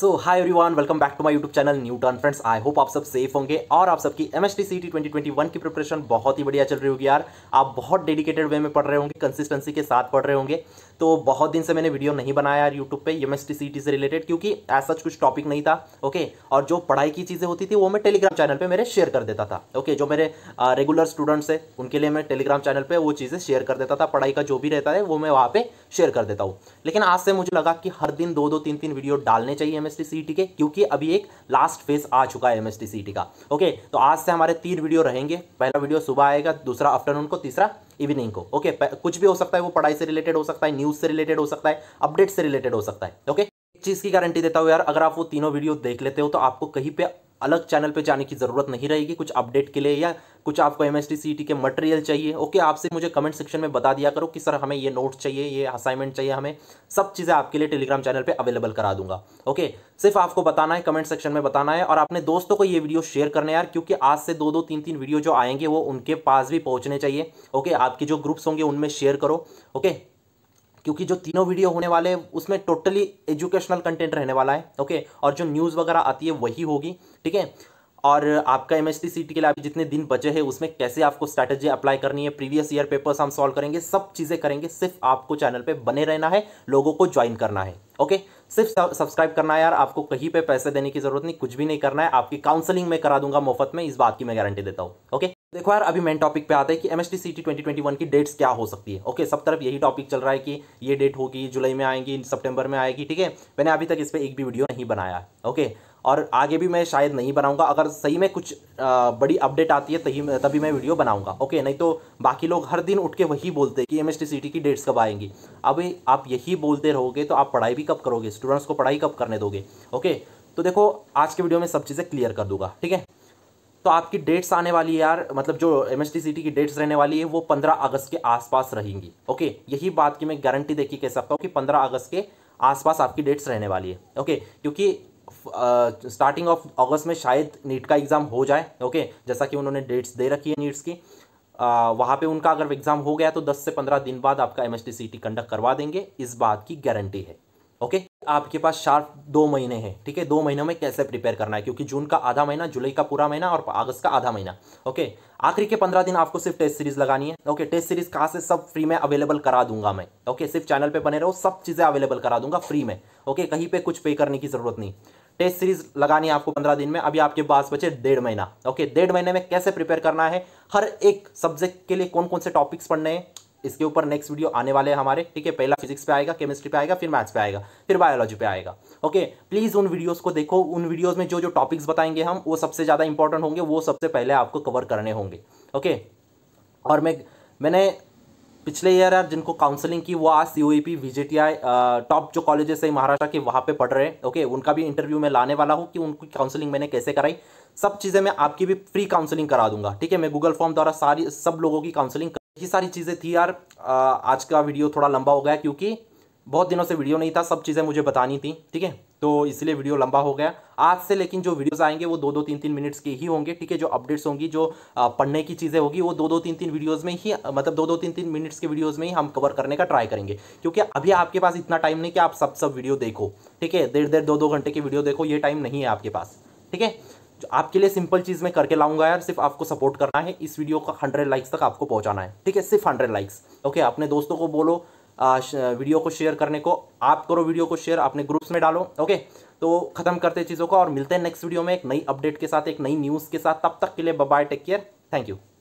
so hi everyone welcome back to my YouTube channel Newton friends I hope आप सब safe होंगे और आप सबकी M S T C T twenty twenty one की preparation बहुत ही बढ़िया चल रही होगी यार आप बहुत डेडिकेटेड वे में पढ़ रहे होंगे कंसिस्टेंसी के साथ पढ़ रहे होंगे तो बहुत दिन से मैंने वीडियो नहीं बनाया यार यूट्यूब पे M S T C T से रिलेटेड क्योंकि ऐसा कुछ टॉपिक नहीं था ओके और जो पढ़ाई की चीज़ें होती थी वो मैं टेलीग्राम चैनल पर मेरे शेयर कर देता था ओके जो मेरे रेगुलर स्टूडेंट्स है उनके लिए मैं टेलीग्राम चैनल पर वो चीज़ें शेयर कर देता था पढ़ाई का जो भी रहता है वो मैं वहाँ पर शेयर कर देता हूँ लेकिन आज से मुझे लगा कि हर दिन दो दो तीन तीन वीडियो डालने चाहिए एमएसटी सीईटी e के क्योंकि अभी एक लास्ट फेज आ चुका है एमएसटी सीईटी e का ओके तो आज से हमारे तीन वीडियो रहेंगे पहला वीडियो सुबह आएगा दूसरा आफ्टरनून को तीसरा इवनिंग को ओके कुछ भी हो सकता है वो पढ़ाई से रिलेटेड हो सकता है न्यूज़ से रिलेटेड हो सकता है अपडेट से रिलेटेड हो सकता है ओके चीज़ की गारंटी देता हूं यार अगर आप वो तीनों वीडियो देख लेते हो तो आपको कहीं पे अलग चैनल पे जाने की ज़रूरत नहीं रहेगी कुछ अपडेट के लिए या कुछ आपको एम एस के मटेरियल चाहिए ओके आपसे मुझे कमेंट सेक्शन में बता दिया करो कि सर हमें ये नोट्स चाहिए ये असाइनमेंट चाहिए हमें सब चीज़ें आपके लिए टेलीग्राम चैनल पे अवेलेबल करा दूंगा ओके सिर्फ आपको बताना है कमेंट सेक्शन में बताना है और अपने दोस्तों को ये वीडियो शेयर करने यार क्योंकि आज से दो दो तीन तीन वीडियो जो आएंगे वो उनके पास भी पहुँचने चाहिए ओके आपके जो ग्रुप्स होंगे उनमें शेयर करो ओके क्योंकि जो तीनों वीडियो होने वाले हैं उसमें टोटली एजुकेशनल कंटेंट रहने वाला है ओके और जो न्यूज़ वगैरह आती है वही होगी ठीक है और आपका एम सीट के लिए अभी जितने दिन बचे हैं उसमें कैसे आपको स्ट्रैटेजी अप्लाई करनी है प्रीवियस ईयर पेपर्स हम सॉल्व करेंगे सब चीज़ें करेंगे सिर्फ आपको चैनल पे बने रहना है लोगों को ज्वाइन करना है ओके सिर्फ सब्सक्राइब करना है यार आपको कहीं पे पैसे देने की जरूरत नहीं कुछ भी नहीं करना है आपकी काउंसलिंग में करा दूंगा मुफ्त में इस बात की मैं गारंटी देता हूँ ओके देखो यार अभी मेन टॉपिक पे आते हैं कि M S T C T twenty twenty one की डेट्स क्या हो सकती है ओके सब तरफ यही टॉपिक चल रहा है कि ये डेट होगी जुलाई में आएंगी सितंबर में आएगी ठीक है मैंने अभी तक इस पर एक भी वीडियो नहीं बनाया ओके और आगे भी मैं शायद नहीं बनाऊंगा अगर सही में कुछ आ, बड़ी अपडेट आती है तभी तभी मैं वीडियो बनाऊंगा ओके नहीं तो बाकी लोग हर दिन उठ के वही बोलते हैं कि M S T C T की डेट्स कब आएंगी अभी आप यही बोलते रहोगे तो आप पढ़ाई भी कब करोगे स्टूडेंट्स को पढ़ाई कब करने दोगे ओके तो देखो आज के वीडियो में सब चीज़ें क्लियर कर दूंगा ठीक है तो आपकी डेट्स आने वाली यार मतलब जो एम की डेट्स रहने वाली है वो पंद्रह अगस्त के आसपास रहेंगी ओके यही बात की मैं गारंटी देखी कह सकता हूँ कि पंद्रह अगस्त के आसपास आपकी डेट्स रहने वाली है ओके क्योंकि स्टार्टिंग ऑफ अगस्त में शायद नीट का एग्ज़ाम हो जाए ओके जैसा कि उन्होंने डेट्स दे रखी है नीट्स की आ, वहाँ पे उनका अगर एग्ज़ाम हो गया तो 10 से 15 दिन बाद आपका एम कंडक्ट करवा देंगे इस बात की गारंटी है ओके आपके पास शार्प दो महीने हैं ठीक है दो महीनों में कैसे प्रिपेयर करना है क्योंकि जून का आधा महीना जुलाई का पूरा महीना और अगस्त का आधा महीना ओके आखिरी के पंद्रह दिन आपको सिर्फ टेस्ट सीरीज लगानी है ओके टेस्ट सीरीज कहाँ से सब फ्री में अवेलेबल करा दूंगा मैं ओके सिर्फ चैनल पर बने रहो सब चीज़ें अवेलेबल करा दूंगा फ्री में ओके कहीं पर कुछ पे करने की ज़रूरत नहीं टेस्ट सीरीज लगानी है आपको पंद्रह दिन में अभी आपके पास बचे डेढ़ महीना ओके डेढ़ महीने में कैसे प्रिपेयर करना है हर एक सब्जेक्ट के लिए कौन कौन से टॉपिक्स पढ़ने हैं इसके ऊपर नेक्स्ट वीडियो आने वाले हैं हमारे ठीक है पहला फिजिक्स पे आएगा केमिस्ट्री पे आएगा फिर मैथ्स पे आएगा फिर बायोलॉजी पे आएगा ओके प्लीज़ उन वीडियोस को देखो उन वीडियोस में जो जो टॉपिक्स बताएंगे हम वो सबसे ज़्यादा इंपॉर्टेंट होंगे वो सबसे पहले आपको कवर करने होंगे ओके और मैं मैंने पिछले ईयर यार जिनको काउंसलिंग की वो आज C O P V top जो कॉलेजेस है महाराष्ट्र के वहाँ पे पढ़ रहे हैं ओके उनका भी इंटरव्यू मैं लाने वाला हूँ कि उनकी काउंसलिंग मैंने कैसे कराई सब चीज़ें मैं आपकी भी फ्री काउंसलिंग करा दूंगा ठीक है मैं गूगल फॉर्म द्वारा सारी सब लोगों की काउंसलिंग ये सारी चीज़ें थी यार आज का वीडियो थोड़ा लंबा हो गया क्योंकि बहुत दिनों से वीडियो नहीं था सब चीज़ें मुझे बतानी थी ठीक है तो इसलिए वीडियो लंबा हो गया आज से लेकिन जो वीडियोस आएंगे वो दो दो तीन तीन मिनट्स के ही होंगे ठीक है जो अपडेट्स होंगी जो पढ़ने की चीज़ें होगी वो दो दो तीन तीन वीडियोस में ही मतलब दो दो तीन तीन मिनट्स के वीडियोस में ही हम कवर करने का ट्राई करेंगे क्योंकि अभी आपके पास इतना टाइम नहीं कि आप सब सब वीडियो देखो ठीक है देर देर दो दो घंटे की वीडियो देखो ये टाइम नहीं है आपके पास ठीक है आपके लिए सिंपल चीज़ मैं करके लाऊंगा यार सिर्फ आपको सपोर्ट करना है इस वीडियो का हंड्रेड लाइक्स तक आपको पहुंचाना है ठीक है सिर्फ हंड्रेड लाइक्स ओके अपने दोस्तों को बोलो आ, वीडियो को शेयर करने को आप करो वीडियो को शेयर अपने ग्रुप्स में डालो ओके तो खत्म करते चीज़ों को और मिलते हैं नेक्स्ट वीडियो में एक नई अपडेट के साथ एक नई न्यूज़ के साथ तब तक के लिए bye take care thank you